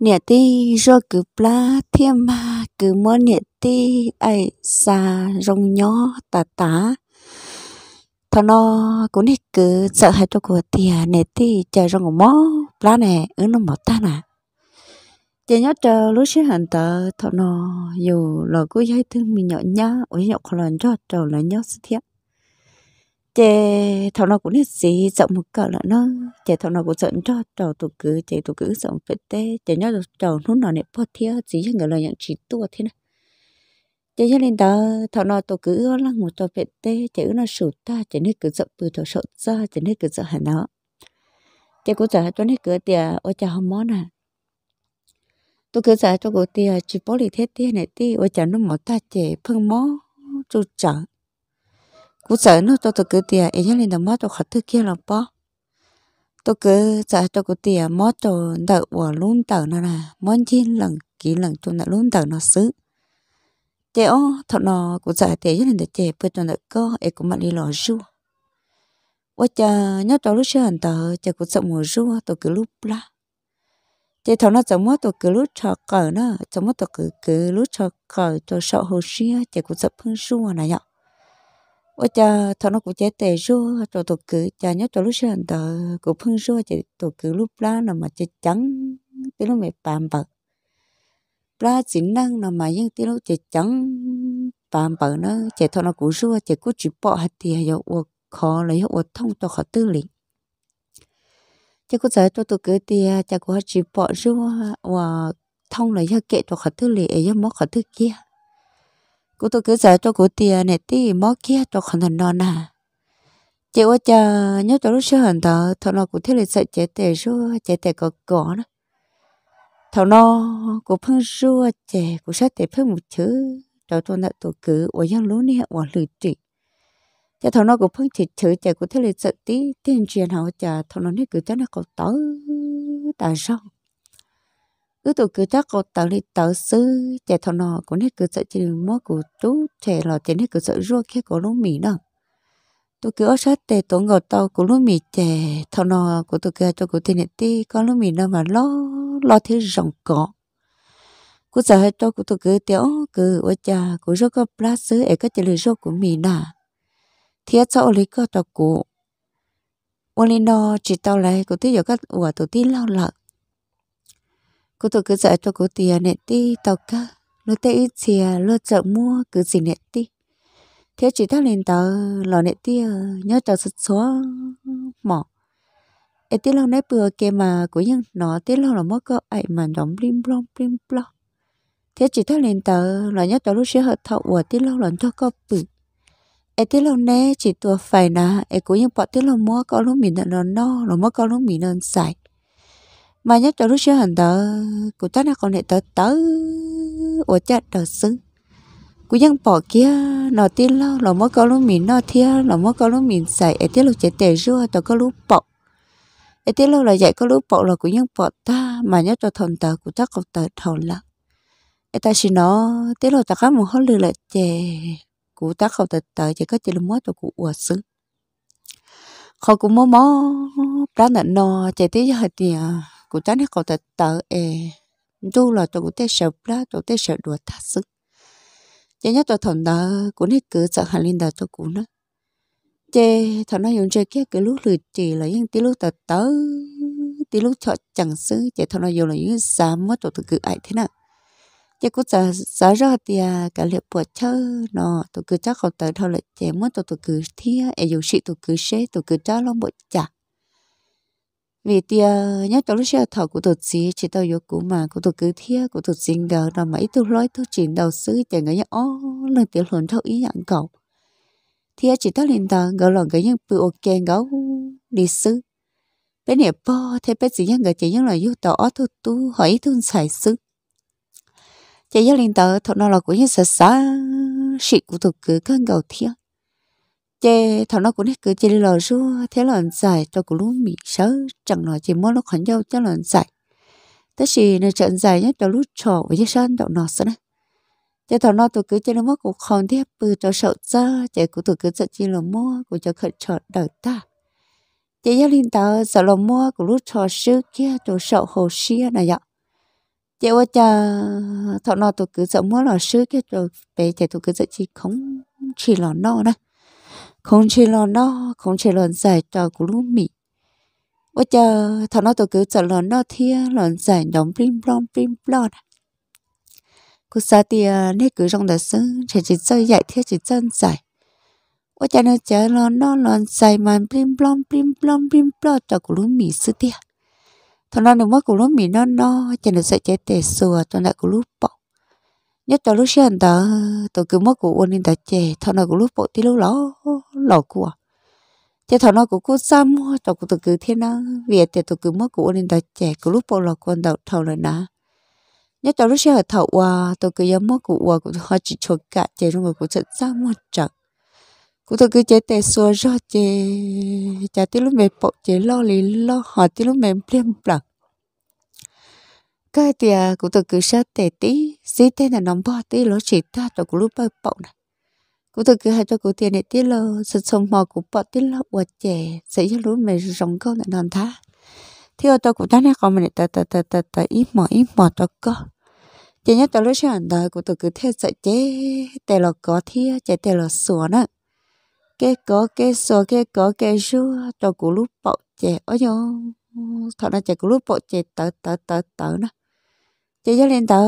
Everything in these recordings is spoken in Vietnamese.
nè ti rô cứ pla thiên ma cứ mơ nè ti ai xa rong nhỏ tà tà thằng nó cũng nè cứ sợ hai cho à, của tia nè ti chờ rong mò pla nè ở nó mỏ ta nè chị nhớ chờ lúc xí hẳn tờ thằng nó dù lò cứ dây thương mình nhỏ nhá ủi nhọc lần cho chờ là nhớ sự thiệt chế thằng nó cũng hết gì rộng một cỡ là nó chế thằng nó cũng giận cho trò tụ cứ chế tụ cứ rộng phải tê chế nhớ được trò nó nó này bỏ thiếu gì cho người lời nhận chỉ tua thế này chế cho nên đó thằng nó tụ cứ là một trò phải tê chế nó sụt ta chế nên cứ rộng từ trò sợ ra chế nên cứ sợ hẳn nó chế cũng sợ cho nên cứ tiệt ở chà không món à tôi cứ sợ cho cô tiệt chỉ bỏ đi thế tiệt này tiệt ở chà nó mỏ ta chế phân mó chú chẳng cú sợ nó tôi tôi cứ tiền ấy nhá lên đó mất tôi khát thứ kia là bao tôi cứ sợ tôi cứ tiền mất tôi đợi của luôn tờ nó là món chín lần kỹ lần tôi đã luôn tờ nó xứ thế ô thằng nó cũng sợ thế nhá lên để chè bữa tôi đã có ấy cũng mặc đi lò ru ô cha nhớ tôi lúc xưa anh tờ cha cũng sợ mùa ru tôi cứ lúc la thế thằng nó chấm mất tôi cứ lúc cho cờ nó chấm mất tôi cứ cứ lúc cho cờ tôi sợ hồ xia chỉ cũng sợ phương xua à này nhở ô cha thọ nó cũng chết tệ rô cho tổ cử cha nhớ cho lúc sơn tờ cũng phun rô chỉ tổ cử lúc lá nó mà chết trắng tí lúc mẹ bàm bờ lá chỉ năng là mà nhưng tí lúc chết trắng bàm bờ nó chết thọ nó cũng rô chết cũng chỉ bỏ hạt thì hay ô khó lấy ô thông cho khó tư lĩnh chế cũng giải cho tổ cử thì à, cha cũng chỉ bỏ rô và thông lấy hạt kệ cho khó tư lĩnh ấy mất khó tư kia cô tôi cứ sợ cho cô tia này tí mó kia cho khẩn thần non à chị ơi chờ nhớ cho lúc xưa hẳn thở thằng nó cũng thế là sợ chế tệ rua chế tệ có cỏ đó thằng nó cũng phân rua chế cũng sát tệ phân một chữ đó tôi đã tổ cử ở giang lúa này ở lử trị cho thằng nó cũng phân thịt chữ chế cũng thế là sợ tí tiền truyền họ chờ thằng nó nó cứ cho nó có tớ tại sao ư tụ cứ chắc có tớ đi tớ sư trẻ thọ nọ có nét cứ sợ chỉ mua của chú trẻ là chỉ nét cứ sợ ruột khi có lúa mì nữa tôi cứ ở sát tề tổ ngọt tàu của lúa mì trẻ thọ nọ của tôi kia cho của thiên ti có lúa mì nọ mà lo lo thế rộng cỏ cú sợ hết cho của tôi cứ tiểu cứ ở cha của rước có plá sư ấy có chỉ là rước của mì nọ thiệt sao lấy có tàu của Olino chỉ tao lại của tí giờ các quả tôi tí lao lợt cô tôi cứ dạy cho cô tiền nè ti tàu cá lô tê ít chìa lô chợ mua cứ gì nè ti thế chỉ thắc lên tờ lò nè ti à, nhớ tờ sụt số mỏ ê tí lâu nãy bữa kia mà của nhân nó tí lâu là mất cơ ấy mà đóng blim blom blim blom thế chỉ thắc lên tờ lò nhớ tờ lúc sẽ hợp thọ của tí lâu lần cho cơ bự ê tí lâu nãy chỉ tua phải là ê của nhân bỏ tí lâu mua có lúc mình nó no rồi mất có lúc mình nó dài mà nhớ cho rút hình tờ của chắc là còn hệ tờ tớ ủa chắc đờ xứng cú dân bỏ kia nó tin lâu nó mới có lúc mình nó thia nó mới có lúc mình xài ở tiết lúc chế tệ rua cho có lúc bỏ ở tiết lúc là dạy có lúc bỏ là của dân bỏ ta mà nhớ cho thằng tờ của chắc còn tờ thằng là ở ta xin nó tiết lúc ta có một hơi lừa lại chè của ta không tờ tờ chỉ có chỉ là mới tờ của ủa xứng họ cũng mơ mơ đã là nó chạy tới giờ thì cụ ta nói cậu ta tờ e du là tôi cũng tê sợ lá tôi tê sợ đùa thắt sức chế nhớ tôi thằng đó cũng nè cứ sợ hành linh đó tôi cũng nó chế thằng nó dùng chơi kia cái lúc lười chỉ là những tí lúc tờ tớ tí lúc chọn chẳng xứ chế thằng nó dùng là những dám mất tôi cứ ai thế nào chế cũng sợ giá ra thì cả liệu bữa chơi nó tôi cứ chắc không ta thôi là chế mất tôi tôi cứ thia e dùng sĩ tôi cứ xế tôi cứ cho lòng bộ chả vì tia nhớ tao lúc xưa thọ của tụt gì chỉ tao vô cũ mà của tụt cứ thia của tụt dính gờ mà ít tôi nói tôi chỉ đầu xứ chẳng người nhớ ó lần tiểu hồn thâu ý nhận cậu thia chỉ tao liền tao gờ lòng cái những bự ok gấu đi xứ bé nè po thế bé gì nhân gờ chỉ những là vô tao ó tụt tu hỏi tụt xài xứ chỉ nhớ liền tao thọ nó là của những sợ xa sĩ của tụt cứ cơn gầu thia chế thằng nó cũng hết cứ chế lò su thế lò giải cho cũng lúc mì sớ chẳng nói chỉ muốn nó hắn nhau cho lò giải Tất thì nó trận giải nhất cho lúc trò với chế sơn đậu nọ sẵn chế thằng nó tôi cứ chế nó mất cũng không thiết bự cho sợ ra chế cũng tôi cứ sợ chi là mua cũng cho khẩn trò đợi ta chế gia linh tao sợ là mua cũng lúc trò sư kia cho sợ hồ xia này vậy chế ôi cha thằng nó tôi cứ sợ mua là sư kia rồi về chế tôi cứ sợ chi không chỉ là nó đó không chỉ lo nó không chỉ lo giải trò của lúc mì bây giờ thằng nó tôi cứ chờ lo nó thia lo giải đóng blim blong blim blong cô sa thì à, nè cứ trong đời sống chỉ chỉ chơi dạy thiết chỉ chân giải bây giờ nó chờ lo nó lo giải mà blim blong blim blong blim blong trò của lúc mì sư tia thằng nó đừng mất của lúc mì nó nó cho nó sẽ chết tệ sùa cho lại của lúc bỏ nhất là lúc xưa anh ta tôi cứ mất của quân nên ta chè thằng nào của lúc bộ tí lúc đó lò của thế thằng nó cũng cứ xăm mua tao cũng tự cứ thế nó về thì tôi cứ mất của nên tao trẻ cứ lúc bao lò con đầu thầu à, à, rồi nè nhớ tao lúc xưa ở thầu qua tôi cứ dám mất của qua cũng họ chỉ cho cả trẻ luôn người cũng sẽ xăm mua chợ cũng tôi cứ chế tè xua ra chế chả tí lúc mệt bộ chế lo lý lo họ tí lúc mệt plem plak cái thì à, cũng tôi cứ sát tè tí xí tè là nóng bỏ tí lo chỉ ta tôi cũng lúc bơi bộ này cụ tôi cứ hai cho cụ tiền để tiết lơ sự sống mò cụ bỏ tiết lơ uất trẻ sẽ cho lúc mày rong câu lại đòn thá thì ở tôi cụ ta này còn mình ta ta ta ta ta ít mò ít mò tôi có chỉ nhớ tôi lúc sáng đó cụ tôi cứ theo sợi chế tè lọ có thia chế tè lọ sủa nữa cái có cái sủa cái có cái sủa tôi cụ lúc bỏ trẻ ở nhau thằng nào chạy cụ lúc bỏ trẻ tớ tớ tớ tớ nữa chế cho lên tờ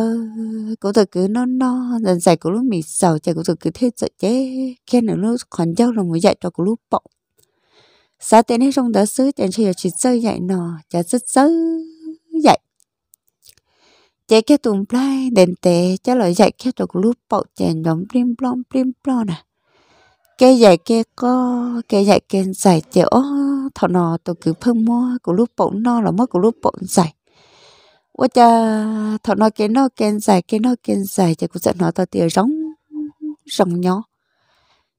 cụ thật cứ nó nó dần dài của lúc mì sầu chả cụ thật cứ thế sợ chế kia nữa lúc còn dâu là mới dạy cho cụ lúc bọc xã tế này trong đó xứ chẳng chơi chỉ chơi dạy nọ chả rất dơ dạy chế kia tùm plai đền tế cho lời dạy kia cho cụ lúc bọc chè nhóm plim plom plim plom nè cái dạy kia có cái dạy kia dạy chế ó thọ nọ tôi cứ phơm mua của lúc bọc nó là mất của lúc bọc dạy 我家 thọ nó cái nó kén dài cái nó kén dài thì cũng giận nó tao tiền rong rong nhỏ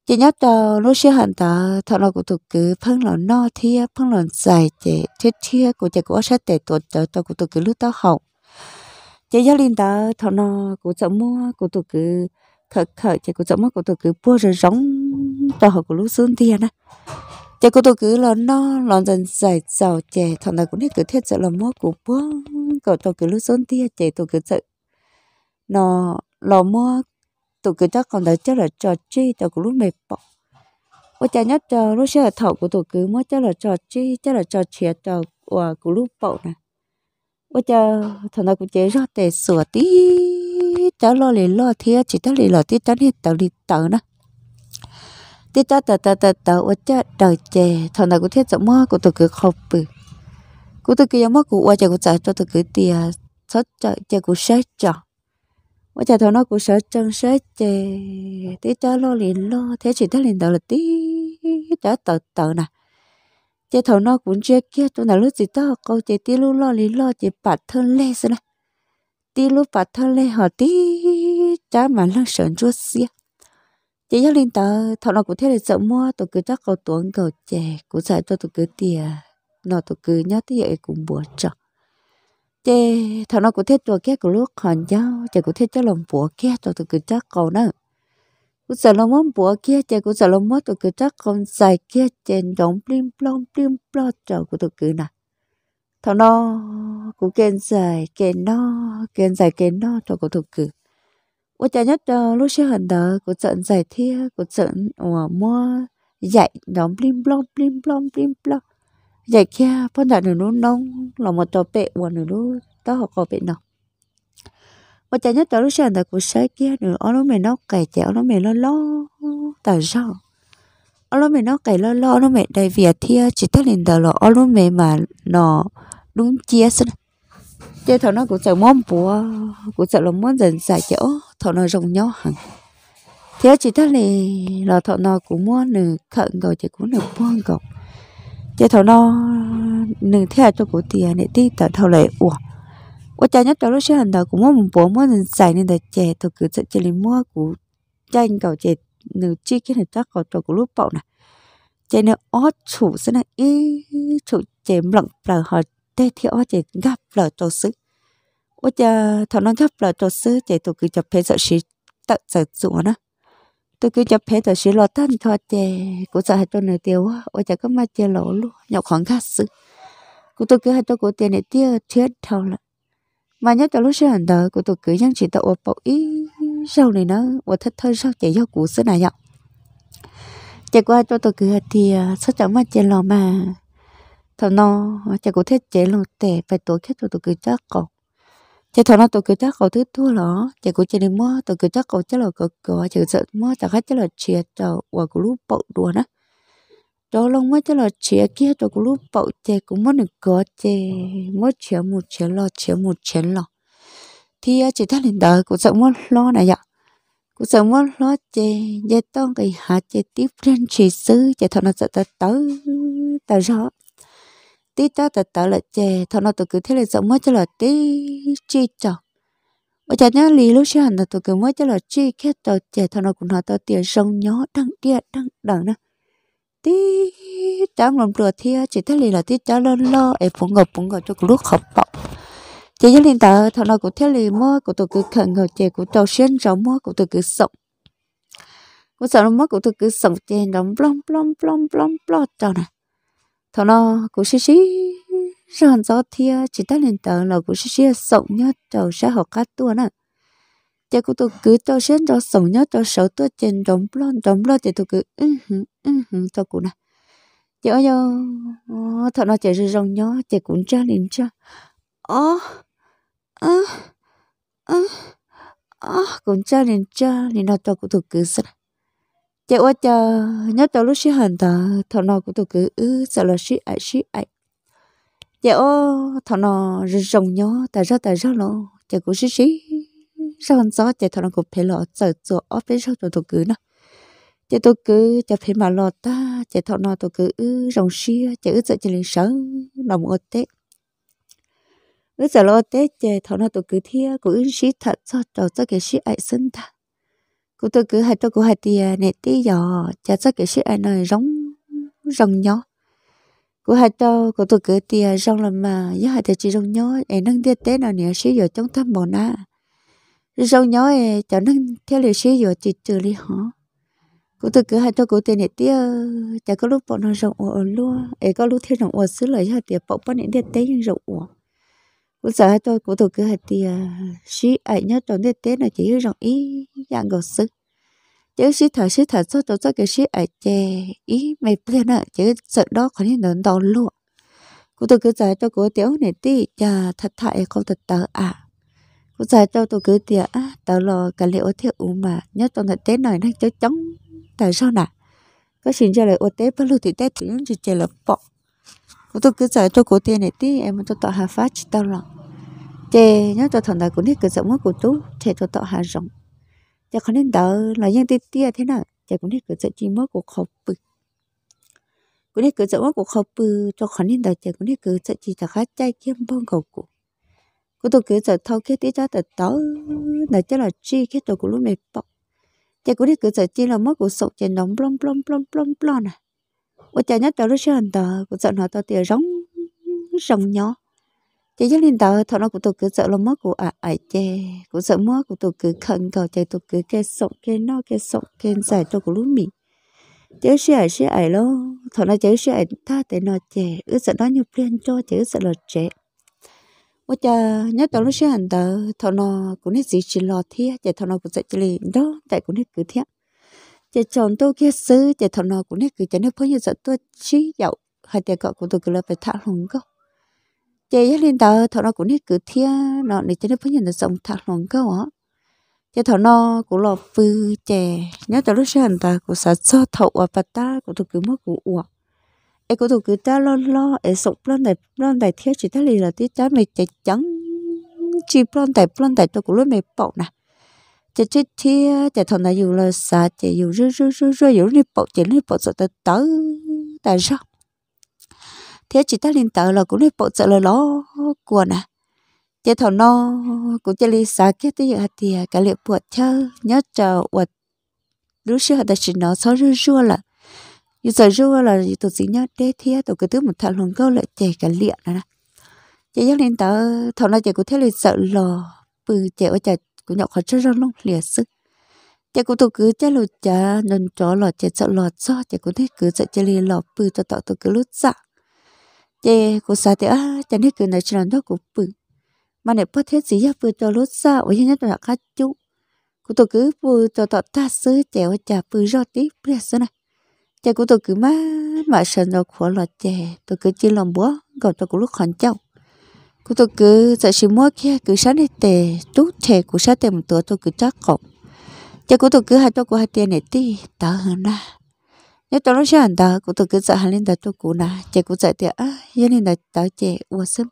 chỉ nhớ tao lúc xưa hẳn ta thọ nó cũng thuộc cứ phân lọ no thia phân lọ dài thì thiết thia của chỉ cũng sẽ tệ tuột tao tao cũng thuộc cứ lúc tao học chỉ nhớ linh ta thọ nó cũng sợ mua cũng thuộc cứ khởi khởi chỉ cũng sợ mua cũng thuộc cứ bua rồi rong tao học của lúc xưa thia nè chỉ cũng thuộc cứ lọ no lọ dài giàu chè thọ nó cũng hết cứ thiết sợ lọ mua cũng bua cậu tổ cứ lúc xuống tia chạy tổ cứ sợ nó lò mua tổ cứ chắc còn đấy chắc là trò chi tôi cứ lúc mệt bỏ ôi cha nhất trò lúc xe thọ của tổ cứ mua chắc là trò chi chắc là trò chuyện trò của của lúc bỏ nè ôi cha thằng nào cũng chế rót để sửa tí cháu lo lì lo thia chỉ cháu lì lo tí cháu đi tàu đi tàu nè tí cháu tàu tàu tàu tàu ôi cha trời chè thằng nào cũng thiết sợ mua của tổ cứ khóc bự cú tôi kia mất cú qua chạy cú chạy cho tôi cứ tia sót chạy chạy cú sét chọ qua chạy thằng nó cú sét chân sét chạy tí cho lo liền lo thế chỉ thế liền đầu là tí cho tờ tờ nè chạy thằng nó cũng chơi kia tôi nào lúc gì đó câu chạy tí lúc lo liền lo chạy bạt thân lê rồi nè tí lúc bạt thân lê họ tí cha mà lăng sờn chúa xia chị giáo linh tờ thằng nó cũng thế là sợ mua tôi cứ chắc cầu tuấn cầu chè cũng chạy cho tôi cứ tiền nó tôi cứ nhớ tới vậy cũng buồn cho chê thằng nó cũng thích cho kia của lúc hòn nhau chả cũng thích cho lòng bùa kia cho tôi cứ chắc cầu nữa cũng sợ lòng món bùa kia chả cũng sợ lòng món tụ cứ chắc còn dài kia trên giống plim plom plim plom cho của tôi cứ nè thằng nó cũng kén dài kén nó kén dài kén nó cho của tụ cứ ủa chả nhất lúc xưa hẳn đó cũng sợ dài thia cũng sợ mua dạy nhóm plim plom plim plom plim plom giờ dạ kia phân đại nửa nón nông là một tòa bệ và nửa nón đó học có bệ nào mà chả nhất tòa lúc sáng tại cuộc sáng kia nửa ở lúc mình nó cày ông nó mình lo lo tại sao Ông lúc mình nó cày lo lo ông nó mình đại việt thia chỉ tất lên tờ là ông lúc mình mà nó đúng chia sinh chơi thằng nó cũng sợ món bùa cũng sợ là món dần giải chỗ thằng nó rồng nhau hẳn thế chỉ tất lên là thằng nó cũng muốn nửa khẩn rồi thì cũng nửa buông cọc chế thầu nó nừng theo cho cổ tiền này tí tờ thầu lệ ủa ủa cha nhất cho lúc xưa hành đầu cũng một bộ mua mình xài nên để chè tôi cứ sẽ chè lấy mua cụ tranh cầu chè nừng chi cái này chắc có cho cụ lúc bậu này. chè nó ó chủ sẽ là ý chủ chè lặng là họ tê thì ó chè gặp là tổ sư ủa cha thầu nó gặp là tổ sư chè tôi cứ chụp hết sợ sĩ tận sợ dụng nó tôi cứ cho phê tôi xí lo tan cho chè cũng sợ hai tôi nửa tiêu á ôi chả có mà chè lỗ luôn nhỏ khoảng khác sự cũng tôi cứ hai tôi cố tiền này tiêu chết thâu lại mà nhớ tôi lúc xưa hành đời của tôi cứ nhắn chỉ tôi ôm bọc ý sau này nó ôi thích thơ sau chè giao cũ xưa này nhở chè qua cho tôi cứ thì à, sao chẳng mà chè lò mà thằng nó chè cũng thích chè lò tệ, phải tôi tổ chức tôi cứ chắc còn chỉ thôi nó tổ cứ chắc cậu thứ thua lỏ chỉ cũng chỉ nên mua tổ cứ chắc cậu chắc là cậu cậu chỉ sợ mua chắc hết chắc là chia cho và cũng lúc bậu đùa nữa đó long mới chắc là chia kia tụi cũng lúc bậu chỉ cũng mất được có chỉ mua chia một chia lọ chia một chia lọ, thì à, chỉ thấy lên đời cũng sợ mua lo này vậy cũng sợ mua lo chỉ dây tông cái hạt chỉ tiếp lên chỉ sư chỉ thôi nó sợ tới tới rõ tí ta ta ta là chè thọ nó tụi cứ thế là giống mới cho là tí chi chọc bây giờ nhớ lý lúc sáng là tụi cứ mới cho là chi khé cho chè thọ nó cũng nói tao tiền sông nhó đăng địa đăng đẳng đó tí trắng lòng rửa thia chỉ thế là tí cháu lo lo em phụng ngọc phụng ngọc cho lúc học bọc chỉ cho liên tạo thằng nào cũng thế lì mua của tôi cứ khẩn ngầu chè của tôi xuyên rau mua của tôi cứ sống của sợ mua của tôi cứ sống chè đóng plom plom plom plom plom cho này thọ nó cũng xí xí ròn gió thia chỉ ta lên tờ là cũng xí xí sống nhớ trầu sẽ học cát tua nè chỉ cũng tôi cứ cho xem cho sống nhớ cho sợ tua trên đống lon đống lon thì tôi cứ ừ hừ ừ hừ ừ, cho cụ nè chị ơi thọ nó chạy chỉ rong nhó, chỉ cũng cha lên cha ó á á á cũng cha lên cha nên nó cho cụ tôi cứ sao chị ua chờ nhớ tàu lúc xí hẳn ta thọ nọ cũng tụi cứ ư sợ là xí ai xí ai chị ô thọ nọ rồng nhó ta ra ta ra nó chị cũng xí xí ra hận gió chị thọ nọ cũng phải lọ sợ chỗ ở phía sau tụi tụi cứ nó chị tụi cứ cho phải mà lọ ta chị thọ nọ tụi cứ ư rồng xí chị ư sợ chị liền sợ nằm ngồi tết ư sợ lo tết chị thọ nọ tụi cứ thia cũng ư xí thật cho cho cái xí ai sinh ta cô tôi cứ hay tôi cũng hai tia nè tí giờ chả chắc cái chuyện này rong rong nhó cô hai tao cô tôi cứ tia rong là mà giá hai tia chỉ rong nhó em nâng tia tế nào nè sữa giờ trong thâm bọn na rong nhó em chả nâng theo lời sữa giờ chỉ trừ đi hả cô tôi cứ hai tao cô tia nè tí chả có lúc bọn nó rong ồ luôn em có lúc theo rong ồ xứ lời giá thì bọn bọn nè tiết tế nhưng rong ồ cũng sợ hai tôi cũng tôi cứ hạt thì sĩ à, ấy nhớ trong nét tết là chỉ rộng ý dạng gọt sức chứ sĩ thở sĩ thở cho tôi cho cái sĩ ấy chè ý mày bây giờ chứ sợ đó còn nên đón đón luôn cũng tôi cứ giải cho cô tiểu này tí chà thật thại không thật tớ à cũng giải cho tôi cứ tía à tớ lo cả liệu thiệu mà nhớ trong nét tết này nó chứ chống tại sao nè có xin cho lại ô tết bao lâu thì tết thì chỉ chè là bọc tôi cứ giải cho cô tiền này tí em cho tao hà phát chỉ tao lòng chế nhớ cho thằng này cũng thích cái giọng của tú chế cho tao hạ giọng chế không nên đỡ là những tia tia thế nào chế cũng thích cái giọng chim mới của khẩu bự cũng thích cái giọng của khẩu bự cho không nên đỡ chế cũng thích cái giọng chỉ thằng khác chạy kiếm bông cầu cụ của tôi cứ giọng thâu cái tí cho tao tớ là chế là chi cái tôi cũng lúc mệt bọc chế cũng thích cái giọng chỉ là mới của sọc chế nóng plom plom plom plom plom à ôi chế nhớ tao rất xưa anh tao của giọng họ tao tia rống rồng nhỏ chỉ cho linh đạo thọ nó cũng tôi cứ sợ lo mất của à ai à, chê cũng sợ mất của tôi cứ khẩn cầu chạy tôi cứ cái sọc cái nó cái sọc cái giải tôi cũng lúc mì chớ xe ai xe ai lo thọ nó chớ xe ai tha để nó chê ứ sợ nó nhập lên cho chớ sợ là chê ủa cha nhớ tao lúc xe hành tờ thọ nó cũng hết gì chỉ lo thiệt chạy thọ nó cũng dạy cho lì đó tại cũng hết cứ thiệt chạy chọn tôi kia xứ chạy thọ nó cũng hết cứ chạy nó phơi như sợ tôi chỉ dậu hai tiền cọ của tôi cứ là phải thả hùng gốc chị lên đó thọ nó cũng hết cứ thia nó để cho nó phải nhận được sống thật lòng cơ hả chị thọ nó cũng lo phư chè nhớ tao lúc sáng ta cũng sợ cho thọ và bà ta cũng thuộc cứ mất của uổng em cũng thuộc cứ ta lo lo em sống lo này lo này thia chỉ ta liền là tí cha mày chạy trắng chỉ lo này lo này tôi cũng lúc mày bỏ nè chị chết thia chị thọ nó dù là sợ chị dù rư rư rư rư dù đi bỏ chị đi bỏ sợ tới tới tại sao thế chỉ ta lên tờ là cũng nên bộ sợ là nó của nè chế thọ nó cũng chơi li xả cái tới giờ thì à, cái liệu buộc chơi nhớ chờ uất lúc xưa ta chỉ nó xóa rưa rưa là như giờ rưa là tụi gì nhớ đế thế tôi cứ thứ một thằng luôn câu lại chạy cả liệu nè chế nhớ lên tờ thọ nó chạy cũng thế là sợ lò bự chạy ở chạy cũng nhậu khó chơi ra luôn liệt sức chị cũng tôi cứ chơi lột chả nên chó lò chị sợ lò do chị cũng thế cứ sợ chơi lì lò bự cho tao tôi cứ lút dạ chị cũng sợ thế à chân hết cứ nói chuyện đó cũng bự mà nếu bắt hết gì bự cho lốt xa ở nhất là khát chú cô tôi cứ bự cho tọt ta sứ chèo chả bự rót tí bự sứ này chả cô tôi cứ má mà sợ nó khó lọt chè tôi cứ chỉ làm búa gặp tôi cũng lúc khẩn cháu cô tôi cứ sợ sự mua kia cứ sáng này tè chú chè cũng sáng tè một tuổi tôi cứ chắc cọc chả cô tôi cứ hai tôi cũng hai tiền này tí tao hơn là nếu tôi nói rằng đó cũng tôi cứ sợ hắn lên đó tôi cũng nà chị cũng sợ thì à giờ lên đó đó chị uống sớm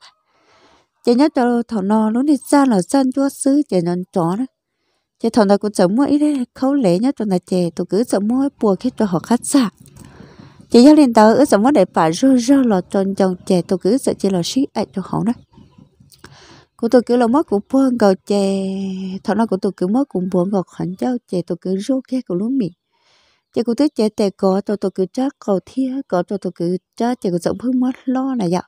chị nhớ tôi thằng nó lúc này ra là dân chúa xứ chị nó chó đó chị thằng nó cũng sợ mua ít đấy khâu lễ nhớ tôi là chị tôi cứ sợ mua bùa khi tôi họ khách sạn chị nhớ lên đó ở sợ mua để bà rơ rơ là tròn tròn chị tôi cứ sợ chị là xí ai cho họ đó của tôi cứ là mất của buông gầu chè thằng nó của tôi cứ mất của buông gầu khẩn cháu chè tôi cứ rô kia của lúa mì chị cũng thích chị tệ có cho tôi cứ chắc cầu thia có cho tôi cứ chắc chị cũng giống phương mất lo này dạ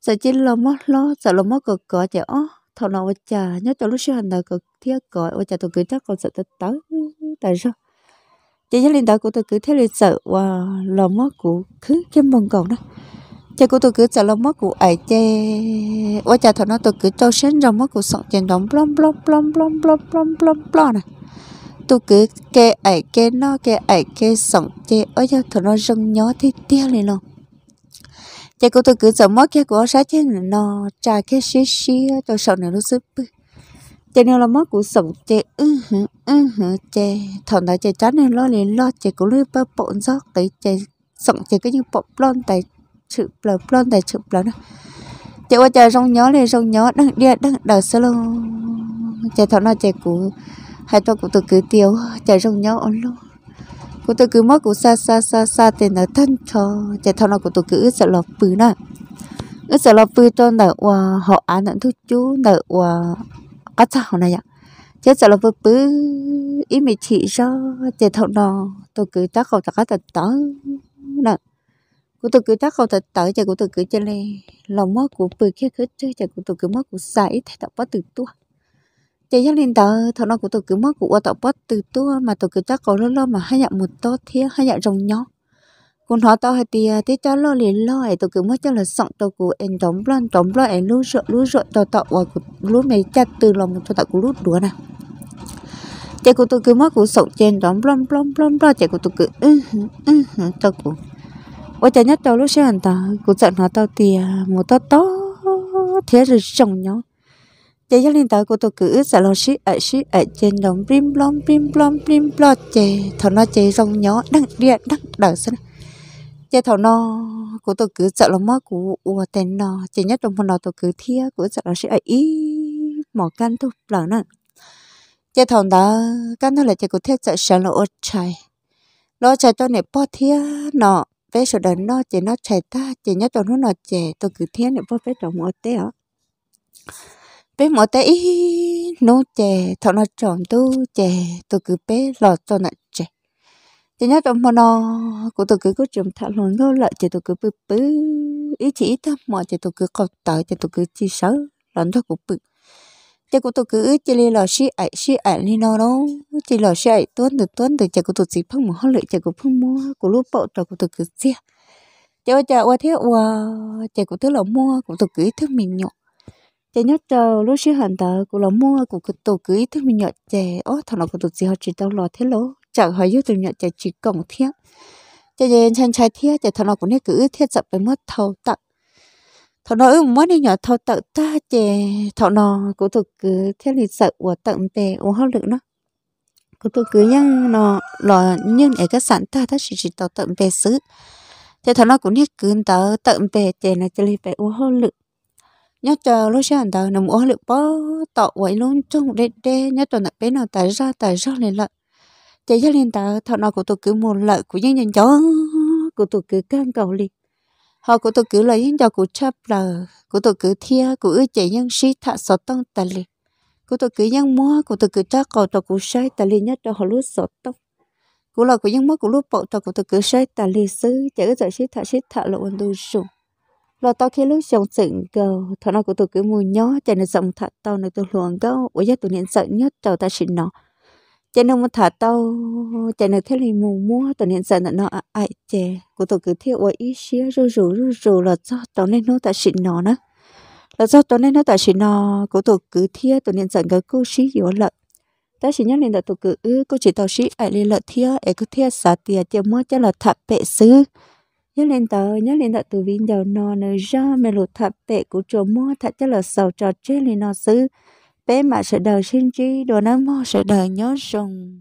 sợ chị lo mất lo sợ lo mất cực có chị ó thầu nào chả nhớ cho lúc xưa hành đời cực thia có ôi chả tôi cứ chắc còn sợ tới tới tại sao chị nhớ lên đó của tôi cứ thế lên sợ và lo mất của cứ kiếm bằng cầu đó chị của tôi cứ sợ lo mất của ấy chê ôi chả thầu nó tôi cứ cho sến rồi mất của sọ chèn đóng blom blom blom blom blom blom blom blom này tôi cứ kê ấy kê nó kê ấy kê sống chê ở cho thằng nó rung nhó thì tiếc lên nó chê cô tôi cứ sống mất kia của sát trên nó trà cái xí xí tôi sống này nó giúp chê nó là mất của sống chê ư hử ư hử chê thằng đó chê chán này lo liền lo chê cũng lưỡi bơ bộn gió tới chê sống chê cái như bộn lon tài chữ bờ lon tài chữ bờ nó chê qua chờ rung nhó liền rung nhó đang đi đang đào solo chê thằng nó chê của hai tôi cũng tự cứ tiêu chạy rong nhau ổn luôn cũng tự cứ mất cũng xa xa xa xa tên là thân cho chạy thao nào cũng tự cứ sợ lọp bự nè ước sợ lọp bự cho nợ hòa ờ, họ án nợ thu chú nợ hòa cắt sao này ạ chết sợ lọp bự bự ý mình chị cho chạy thao nào tôi cứ tác không tất cả tớ nè của tôi cứ tác không thật tớ chạy của tôi cứ chơi lên lòng mất của bự kia cứ chơi chạy của tôi cứ mất của sải thì tập bắt từ tua giờ chắc lên tờ thằng nó của tôi cứ mất của tao bớt từ tua mà tôi cứ chắc có lo lo mà hay nhận một to thiếu hay nhận rồng nhỏ còn họ tao hay tiền thế cho lo liền lo ấy tôi cứ mất cho là sọng tao của em đóng lon đóng lo em lú rợ lú rợ tao tao và lúc mấy chắc từ lòng cho tao của lút đùa nè chị của tôi cứ mất của sọng trên đóng lon lon lon lo chị của tôi cứ ừ ừ tao cứ quá chả nhất tao lúc xe anh ta cũng sợ nó tao tiền một to to thế rồi chồng nhỏ chế dạ, giáo liên tới của tôi cứ sợ lo xí ở xí ở trên đồng blim blom blim blom blim blo chế thọ nó chế rong nhỏ đăng địa đăng đỡ sân chế thọ nó của tôi cứ sợ lo mất của ua tên nó chế nhất đồng phần nó tôi cứ thia của sợ lo xí ở ý mỏ can thu lỡ nè chế thọ đó can thôi là chế của thiết sợ sợ lo ốt chạy lo chạy cho nè bỏ thia nó về số đợt nó chế nó chạy ta chế nhất đồng nó chế tôi cứ thia nè bỏ về trong ốt tế ạ bé mỏ tay nô chè thọ nó chọn tu chè tôi cứ bé lọt cho nó chè thì nhớ trong mòn của tôi cứ có trường thọ luôn nó lợi chè tôi cứ bự bự ý chỉ ít thăm mỏ chè tôi cứ cọt tới chè tôi cứ chi sớ lọt thôi cũng bự chè của tôi cứ chè lì lọt xí ải xí ải lì nó đó chè lọt xí ải tuấn được tuấn được chè của tôi chỉ phân một hơi lợi chè của phăng mua của lúc bậu trò của tôi cứ chia chè chè qua thế qua chè của tôi là mua của tôi cứ thứ mình nhọn chị nhớ chờ lúc xí hẳn tờ cũng là mua cụ cứ tổ cứ thức mình nhọ chè ó thằng nó cụ tổ gì họ chỉ tao lo thế lỗ chợ hỏi yêu từ nhọ chè chỉ cổng thiết chè chè chân trái thiết chè thằng nó cũng hết cứ thiết dập với mất thầu tặng thằng nó ưng mất đi nhỏ thầu tặng ta chè thằng nó cũng tổ cứ thiết lịch sợ của tặng bè uống hao lượng nó cụ tổ cứ nhưng nó lo nhưng để các sản ta ta chỉ chỉ tao tặng về xứ chè thằng nó cũng hết cứ tao tặng về chè là chè lì bè uống hao lượng nhớ chờ lúc sáng đầu nằm ốm lực bó tọ quậy luôn trong đê đê nhớ tuần đặt bé nào tại ra tại ra lên lợn chạy ra lên tàu thọ nào của tôi cứ một lợi của nhân nhân chó của tôi cứ can cầu liền họ của tôi cứ lấy nhân cho của chấp là của tôi cứ thia của ư chạy nhân sĩ thạ sọt tông tà liền của tôi cứ nhân mua của tôi cứ trắc cầu tàu của sai tà liền nhất cho họ lúc sọt tông của là của nhân mua của lúc bộ tàu của tôi cứ sai tà liền sư chạy cái giải sĩ thạ sĩ thạ lộ anh tôi sùng lo tao khi lúc sống sững gờ thọ nó của tụi cứ mùi nhó cho nên sống thật tao này tụi luồng gấu ủa giờ tụi nên sợ nhất tao ta xin nó cho nên mà thả tao cho nên thế này mù mua tụi nên sợ nó ai chè của tụi cứ thiếu ủa ý xía rù rù rù rù là do tao nên nó ta xin nó nữa là do tụi nên nó ta xin nó của tụi cứ thiếu tụi nên sợ cái cô xí gì lợn ta chỉ nhắc lên là tụi cứ ư cô chỉ tao xí ai lên lợn thiếu ai cứ thiếu xả tiền cho mua cho là thả bệ xứ nhớ lên tờ nhớ lên tờ từ vin đầu nọ nở ra mẹ lụt thật tệ của chỗ mua thật cho là sầu trò chết lên nó xứ bé mà sẽ đời sinh chi đồ nó mò sẽ đời nhớ rồng